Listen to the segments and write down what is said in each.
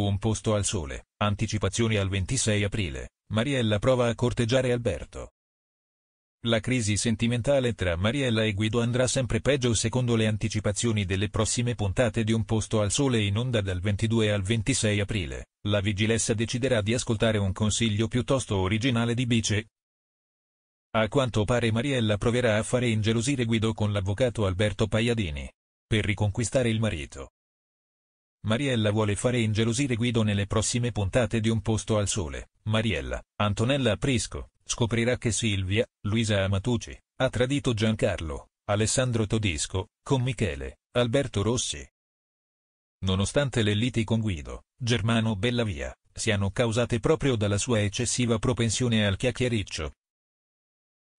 Un posto al sole, anticipazioni al 26 aprile, Mariella prova a corteggiare Alberto. La crisi sentimentale tra Mariella e Guido andrà sempre peggio secondo le anticipazioni delle prossime puntate di Un posto al sole in onda dal 22 al 26 aprile, la vigilessa deciderà di ascoltare un consiglio piuttosto originale di Bice. A quanto pare Mariella proverà a fare ingelosire Guido con l'avvocato Alberto Paiadini. Per riconquistare il marito, Mariella vuole fare ingelosire Guido nelle prossime puntate di Un posto al sole. Mariella, Antonella Prisco, scoprirà che Silvia, Luisa Amatucci, ha tradito Giancarlo, Alessandro Todisco, con Michele, Alberto Rossi. Nonostante le liti con Guido, Germano Bellavia, siano causate proprio dalla sua eccessiva propensione al chiacchiericcio.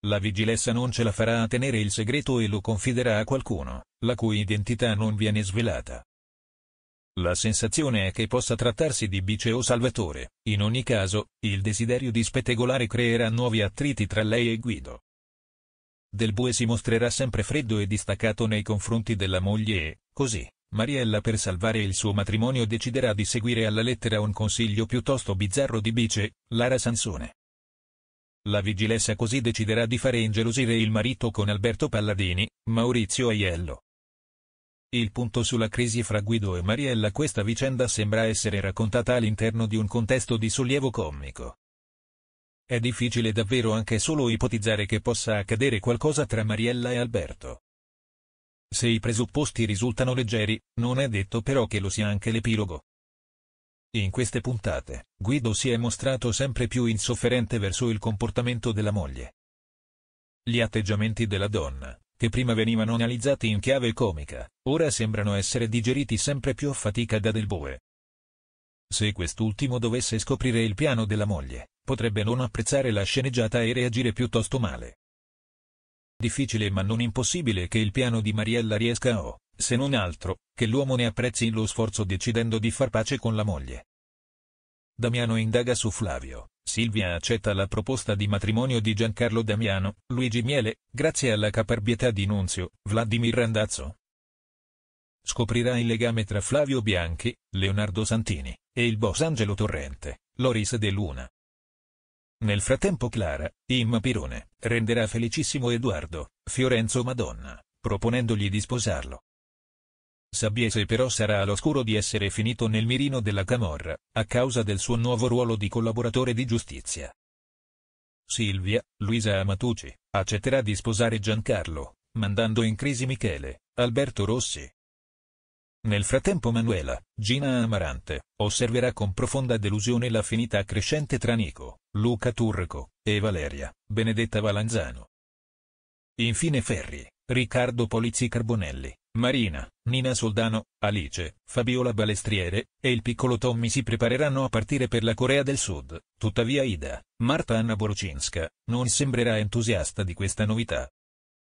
La vigilessa non ce la farà a tenere il segreto e lo confiderà a qualcuno, la cui identità non viene svelata. La sensazione è che possa trattarsi di Bice o Salvatore, in ogni caso, il desiderio di spettegolare creerà nuovi attriti tra lei e Guido. Del Bue si mostrerà sempre freddo e distaccato nei confronti della moglie e, così, Mariella per salvare il suo matrimonio deciderà di seguire alla lettera un consiglio piuttosto bizzarro di Bice, Lara Sansone. La vigilessa così deciderà di fare ingelosire il marito con Alberto Palladini, Maurizio Aiello, il punto sulla crisi fra Guido e Mariella Questa vicenda sembra essere raccontata all'interno di un contesto di sollievo comico. È difficile davvero anche solo ipotizzare che possa accadere qualcosa tra Mariella e Alberto. Se i presupposti risultano leggeri, non è detto però che lo sia anche l'epilogo. In queste puntate, Guido si è mostrato sempre più insofferente verso il comportamento della moglie. Gli atteggiamenti della donna, che prima venivano analizzati in chiave comica, ora sembrano essere digeriti sempre più a fatica da Del Bue. Se quest'ultimo dovesse scoprire il piano della moglie, potrebbe non apprezzare la sceneggiata e reagire piuttosto male. Difficile ma non impossibile che il piano di Mariella riesca o, se non altro, che l'uomo ne apprezzi lo sforzo decidendo di far pace con la moglie. Damiano indaga su Flavio, Silvia accetta la proposta di matrimonio di Giancarlo Damiano, Luigi Miele, grazie alla caparbietà di Nunzio, Vladimir Randazzo. Scoprirà il legame tra Flavio Bianchi, Leonardo Santini, e il boss Angelo Torrente, Loris De Luna. Nel frattempo Clara, Imma Pirone, renderà felicissimo Edoardo, Fiorenzo Madonna, proponendogli di sposarlo. Sabiese però sarà all'oscuro di essere finito nel mirino della Camorra, a causa del suo nuovo ruolo di collaboratore di giustizia. Silvia, Luisa Amatucci, accetterà di sposare Giancarlo, mandando in crisi Michele, Alberto Rossi. Nel frattempo Manuela, Gina Amarante, osserverà con profonda delusione l'affinità crescente tra Nico, Luca Turco, e Valeria, Benedetta Valanzano. Infine Ferri, Riccardo Polizzi Carbonelli, Marina, Nina Soldano, Alice, Fabiola Balestriere e il piccolo Tommy si prepareranno a partire per la Corea del Sud, tuttavia Ida, Marta Anna Borocinska, non sembrerà entusiasta di questa novità.